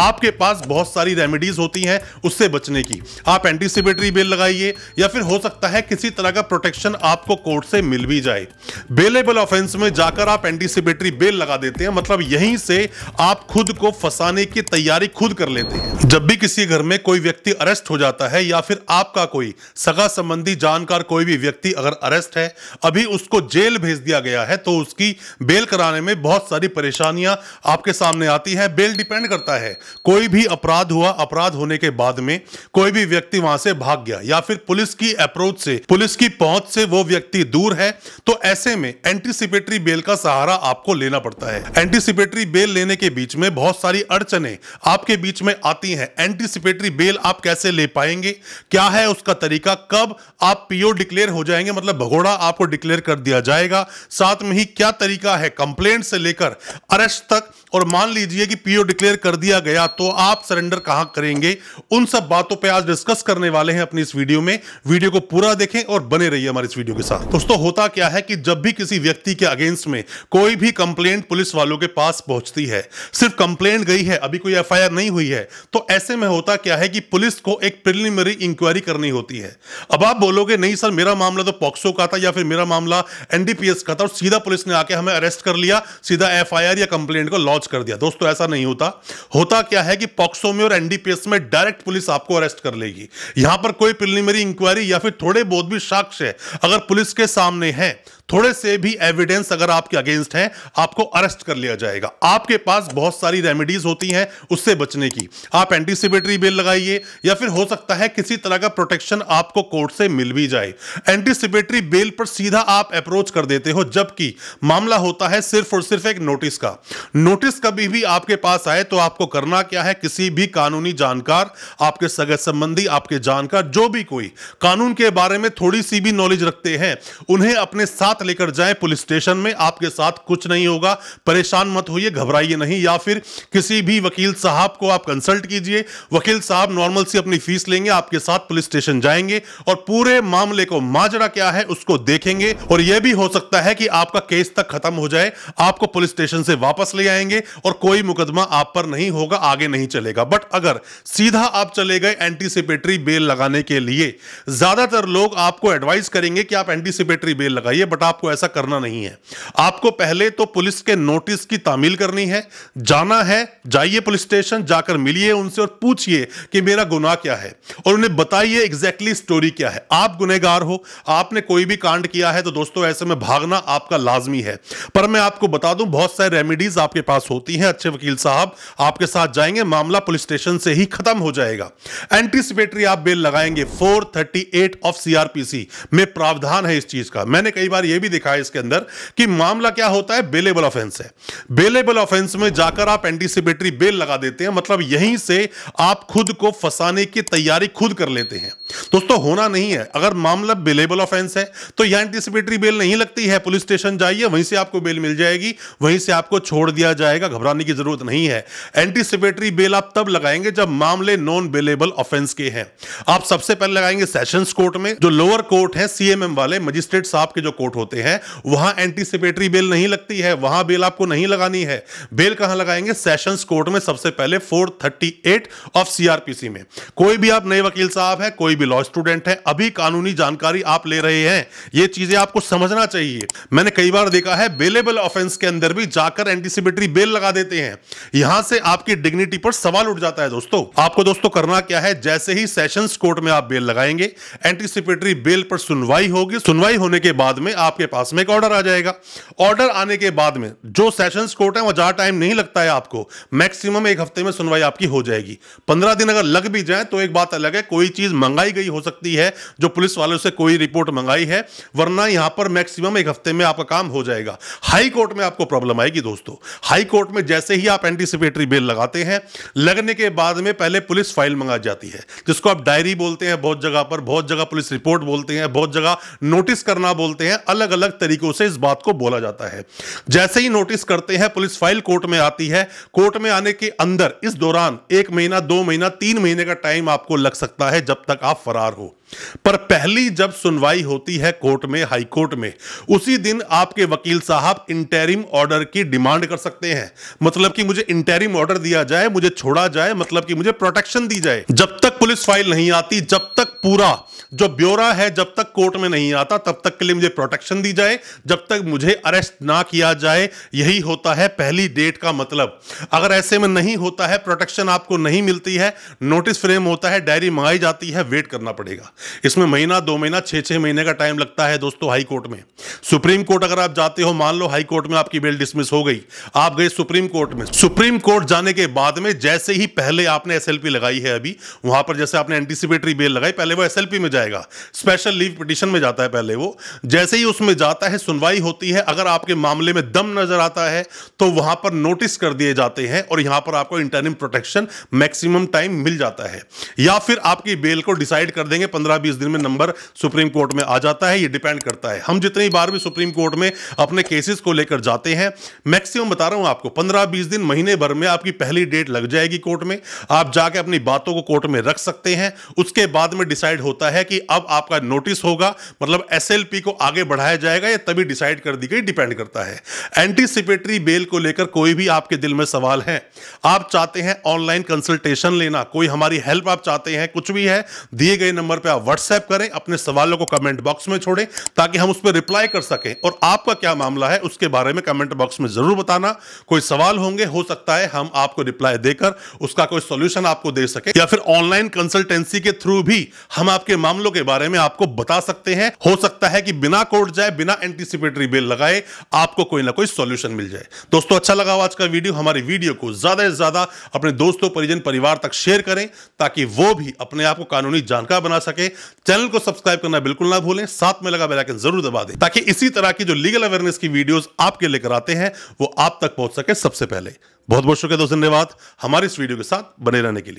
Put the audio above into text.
आपके पास बहुत सारी रेमेडीज होती हैं उससे बचने की आप एंटीसिपेटरी बेल लगाइए या फिर हो सकता है किसी तरह का प्रोटेक्शन आपको कोर्ट से मिल भी जाए बेलेबल ऑफेंस में जाकर आप एंटीसिपेटरी बेल लगा देते हैं मतलब यहीं से आप खुद को फंसाने की तैयारी खुद कर लेते हैं जब भी किसी घर में कोई व्यक्ति अरेस्ट हो जाता है या फिर आपका कोई सगा संबंधी जानकार कोई भी व्यक्ति अगर अरेस्ट है अभी उसको जेल भेज दिया गया है तो उसकी बेल कराने में बहुत सारी परेशानियां आपके सामने आती है बेल डिपेंड करता है कोई भी अपराध हुआ अपराध होने के बाद में कोई भी व्यक्ति वहां से भाग गया या फिर पुलिस की अप्रोच से पुलिस की पहुंच से वो व्यक्ति दूर है तो ऐसे में एंटीसिपेटरी बेल का सहारा आपको लेना पड़ता है एंटीसिपेटरी बेल लेने के बीच में बहुत सारी अड़चने आपके बीच में आती हैं एंटीसिपेटरी बेल आप कैसे ले पाएंगे क्या है उसका तरीका कब आप पीओ डिक्लेयर हो जाएंगे मतलब भगोड़ा आपको डिक्लेयर कर दिया जाएगा साथ में ही क्या तरीका है कंप्लेंट से लेकर अरेस्ट तक और मान लीजिए कि पीओ डिक्लेयर कर दिया गया गया तो आप सरेंडर कहां करेंगे उन सब बातों पे आज डिस्कस करने वाले हैं अपनी इस वीडियो में वीडियो को पूरा देखें और बने रहिए हमारे इस वीडियो के साथ दोस्तों होता क्या है कि जब भी किसी व्यक्ति के अगेंस्ट में कोई भी कंप्लेंट पुलिस वालों के पास पहुंचती है सिर्फ कंप्लेंट गई है अभी कोई एफ नहीं हुई है तो ऐसे में होता क्या है कि पुलिस को एक प्रिलिमिनरी इंक्वायरी करनी होती है अब आप बोलोगे नहीं सर मेरा मामला तो पॉक्सो का था या फिर मेरा मामला एनडीपीएस का था और सीधा पुलिस ने आके हमें अरेस्ट कर लिया सीधा एफआईआर या कंप्लेंट को लॉन्च कर दिया दोस्तों ऐसा नहीं होता होता होगा क्या है कि पॉक्सो में और एनडीपीएस में डायरेक्ट पुलिस आपको अरेस्ट कर लेगी यहां पर कोई प्रिलिमिनरी इंक्वायरी या फिर थोड़े बहुत भी साक्ष्य अगर पुलिस के सामने है थोड़े से भी एविडेंस अगर आपके अगेंस्ट हैं आपको अरेस्ट कर लिया जाएगा आपके पास बहुत सारी रेमेडीज होती हैं उससे बचने की आप एंटीसिपेटरी बिल लगाइए या फिर हो सकता है किसी तरह का प्रोटेक्शन आपको कोर्ट से मिल भी जाए एंटीसिपेटरी बेल पर सीधा आप अप्रोच कर देते हो जबकि मामला होता है सिर्फ और सिर्फ एक नोटिस का नोटिस कभी भी आपके पास आए तो आपको करना क्या है किसी भी कानूनी जानकार आपके सगे संबंधी आपके जानकार जो भी कोई कानून के बारे में थोड़ी सी भी नॉलेज रखते हैं उन्हें अपने साथ साथ लेकर जाएं पुलिस स्टेशन में आपके साथ कुछ नहीं होगा परेशान मत होइए घबराइए नहीं या फिर किसी भी वकील साहब को आप कंसल्ट कीजिए वकील साहब नॉर्मल सी अपनी फीस लेंगे आपके साथ पुलिस स्टेशन जाएंगे और पूरे मामले को माजरा क्या है उसको देखेंगे और यह भी हो सकता है कि आपका केस तक खत्म हो जाए आपको पुलिस स्टेशन से वापस ले आएंगे और कोई मुकदमा आप पर नहीं होगा आगे नहीं चलेगा बट अगर सीधा आप चले गए एंटीसिपेटरी बेल लगाने के लिए ज्यादातर लोग आपको एडवाइस करेंगे कि आप एंटीसिपेटरी बेल लगाइए बट आपको ऐसा करना नहीं है आपको पहले तो पुलिस के नोटिस की तामील करनी है जाना है जाइए पुलिस स्टेशन जाकर मिलिए उनसे और पूछिए कि मेरा गुनाह क्या है और उन्हें बताइए एग्जैक्टली स्टोरी क्या है आप गुनहगार हो आपने कोई भी कांड किया है तो दोस्तों ऐसे में भागना आपका लाजमी है पर मैं आपको बता दूं बहुत सारी रेमिडीज आपके पास होती हैं अच्छे वकील साहब आपके साथ जाएंगे मामला पुलिस स्टेशन से ही खत्म हो जाएगा एंटीसिपेटरी आप बेल लगाएंगे 438 ऑफ सीआरपीसी में प्रावधान है इस चीज का मैंने कई बार यह भी दिखा है इसके अंदर कि मामला क्या होता है बेलेबल ऑफेंस है बेलेबल ऑफेंस में जाकर आप एंटीसिपेटरी बेल लगा देते हैं मतलब यहीं से आप खुद को फंसाने की तैयारी खुद कर लेते हैं दोस्तों होना नहीं है अगर मामला बेलेबल ऑफेंस है तो यह एंटीसिपेटरी बेल नहीं लगती है पुलिस स्टेशन जाइए वहीं से आपको बेल मिल जाएगी वहीं से आपको छोड़ दिया जाएगा घबराने की जरूरत नहीं है एंटीसिपेटरी बेल आप तब लगाएंगे जब मामले नॉन बेलेबल ऑफेंस के हैं आप सबसे पहले लगाएंगे सेशन कोर्ट में जो लोअर कोर्ट है सीएमएम वाले मजिस्ट्रेट साहब के जो कोर्ट होते हैं वहां एंटीसिपेटरी बेल नहीं लगती है वहां बेल आपको नहीं लगानी है बेल कहां लगाएंगे सेशन कोर्ट में सबसे पहले फोर ऑफ सीआरपीसी में कोई भी आप नए वकील साहब है कोई भी लॉ स्टूडेंट हैं अभी कानूनी जानकारी आप ले रहे हैं ये चीजें आपको समझना चाहिए मैंने कई बार देखा है बेलेबल ऑफेंस के अंदर भी जाकर एंटीसिपेटरी बेल लगा देते हैं यहां से आपकी डिग्निटी पर सवाल उठ जाता है दोस्तों आपको दोस्तों करना क्या है जैसे ही सेशन कोर्ट में आप बेल लगाएंगे एंटीसिपेटरी बेल पर सुनवाई होगी सुनवाई होने के बाद में आपके पास में एक ऑर्डर आ जाएगा ऑर्डर आने के बाद में जो सेशन कोर्ट है वहां ज्यादा टाइम नहीं लगता है आपको मैक्सिमम एक हफ्ते में सुनवाई आपकी हो जाएगी पंद्रह दिन अगर लग भी जाए तो एक बात अलग है कोई चीज मंगाई मंगाई गई हो सकती है जो पुलिस वालों से कोई रिपोर्ट मंगाई है वरना यहां पर मैक्सिमम एक हफ्ते में आपका काम हो जाएगा हाई कोर्ट में आपको प्रॉब्लम आएगी दोस्तों हाई कोर्ट में जैसे ही आप एंटीसिपेटरी बेल लगाते हैं लगने के बाद में पहले पुलिस फाइल मंगा जाती है जिसको आप डायरी बोलते हैं बहुत जगह पर बहुत जगह पुलिस रिपोर्ट बोलते हैं बहुत जगह नोटिस करना बोलते हैं अलग अलग तरीकों से इस बात को बोला जाता है जैसे ही नोटिस करते हैं पुलिस फाइल कोर्ट में आती है कोर्ट में आने के अंदर इस दौरान एक महीना दो महीना तीन महीने का टाइम आपको लग सकता है जब तक आप फरार हो पर पहली जब सुनवाई होती है कोर्ट में हाई कोर्ट में उसी दिन आपके वकील साहब इंटेरिम ऑर्डर की डिमांड कर सकते हैं मतलब कि मुझे इंटेरिम ऑर्डर दिया जाए मुझे छोड़ा जाए मतलब कि मुझे प्रोटेक्शन दी जाए जब तक पुलिस फाइल नहीं आती जब तक पूरा जो ब्यौरा है जब तक कोर्ट में नहीं आता तब तक के लिए मुझे प्रोटेक्शन दी जाए जब तक मुझे अरेस्ट ना किया जाए यही होता है पहली डेट का मतलब अगर ऐसे में नहीं होता है प्रोटेक्शन आपको नहीं मिलती है नोटिस फ्रेम होता है डायरी मंगाई जाती है वेट करना पड़ेगा इसमें महीना दो महीना छः छः महीने का टाइम लगता है दोस्तों हाई कोर्ट में सुप्रीम कोर्ट अगर आप जाते हो मान लो हाई कोर्ट में आपकी बेल डिसमिस हो गई आप गए सुप्रीम कोर्ट में सुप्रीम कोर्ट जाने के बाद में जैसे ही पहले आपने एस लगाई है अभी वहां पर जैसे आपने एंटीसिपेटरी बेल लगाई पहले वो एस में जाए जाएगा स्पेशल लीव पिटिशन में जाता है पहले वो जैसे ही उसमें जाता है सुनवाई होती है अगर आपके मामले में दम नजर आता है तो वहां पर नोटिस कर दिए जाते हैं और यहां पर आपको इंटरनिम प्रोटेक्शन मैक्सिमम टाइम मिल जाता है या फिर आपकी बेल को डिसाइड कर देंगे पंद्रह बीस दिन में नंबर सुप्रीम कोर्ट में आ जाता है ये डिपेंड करता है हम जितनी बार भी सुप्रीम कोर्ट में अपने केसेस को लेकर जाते हैं मैक्सिमम बता रहा हूं आपको पंद्रह बीस दिन महीने भर में आपकी पहली डेट लग जाएगी कोर्ट में आप जाके अपनी बातों को कोर्ट में रख सकते हैं उसके बाद में डिसाइड होता है कि अब आपका नोटिस होगा मतलब एस को आगे बढ़ाया जाएगा या तभी डिसाइड कर दी गई डिपेंड करता है एंटीसिपेटरी बेल को लेकर कोई भी आपके दिल में सवाल है आप चाहते हैं ऑनलाइन कंसल्टेशन लेना कोई हमारी हेल्प आप चाहते हैं कुछ भी है दिए गए नंबर पर आप व्हाट्सएप करें अपने सवालों को कमेंट बॉक्स में छोड़ें ताकि हम उस पर रिप्लाई कर सकें और आपका क्या मामला है उसके बारे में कमेंट बॉक्स में जरूर बताना कोई सवाल होंगे हो सकता है हम आपको रिप्लाई देकर उसका कोई सोल्यूशन आपको दे सके या फिर ऑनलाइन कंसल्टेंसी के थ्रू भी हम आपके मामले मामलों के बारे में आपको बता सकते हैं हो सकता है कि बिना कोर्ट जाए बिना एंटीसिपेटरी बिल लगाए आपको कोई ना कोई सोल्यूशन मिल जाए दोस्तों अच्छा लगा आज का वीडियो हमारे वीडियो को ज्यादा से ज्यादा अपने दोस्तों परिजन परिवार तक शेयर करें ताकि वो भी अपने आप को कानूनी जानकार बना सके चैनल को सब्सक्राइब करना बिल्कुल ना भूलें साथ में लगा बेलाइकन जरूर दबा दें ताकि इसी तरह की जो लीगल अवेयरनेस की वीडियो आपके लेकर आते हैं वो आप तक पहुंच सके सबसे पहले बहुत बहुत शुक्रिया दोस्तों धन्यवाद हमारे इस वीडियो के साथ बने रहने के लिए